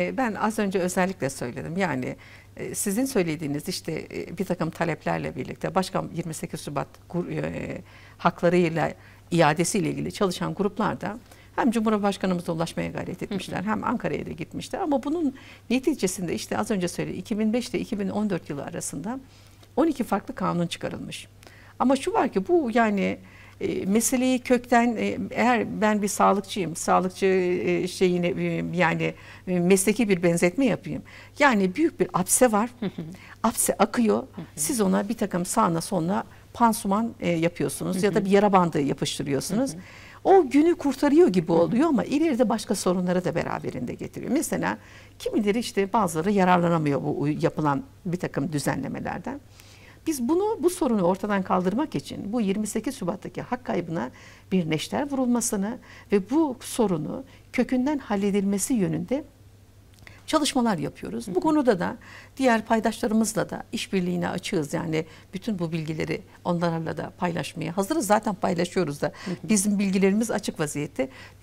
Ee, ben az önce özellikle söyledim. Yani e, sizin söylediğiniz işte e, bir takım taleplerle birlikte başka 28 Şubat e, haklarıyla iadesiyle ilgili çalışan gruplarda hem Cumhurbaşkanımıza ulaşmaya gayret etmişler hı hı. hem Ankara'ya da gitmişler ama bunun neticesinde işte az önce söyledi 2005 ile 2014 yılı arasında 12 farklı kanun çıkarılmış. Ama şu var ki bu yani e, meseleyi kökten e, eğer ben bir sağlıkçıyım, sağlıkçı e, şeyine yani e, mesleki bir benzetme yapayım. Yani büyük bir apse var, apse akıyor. Siz ona bir takım sağına soluna pansuman yapıyorsunuz ya da bir yara bandı yapıştırıyorsunuz. O günü kurtarıyor gibi oluyor ama ileride başka sorunları da beraberinde getiriyor. Mesela kimileri işte bazıları yararlanamıyor bu yapılan bir takım düzenlemelerden. Biz bunu bu sorunu ortadan kaldırmak için bu 28 Şubat'taki hak kaybına bir neşter vurulmasını ve bu sorunu kökünden halledilmesi yönünde çalışmalar yapıyoruz. Bu konuda da diğer paydaşlarımızla da işbirliğine açığız. Yani bütün bu bilgileri onlarla da paylaşmaya hazırız. Zaten paylaşıyoruz da. Bizim bilgilerimiz açık vaziyette. Biz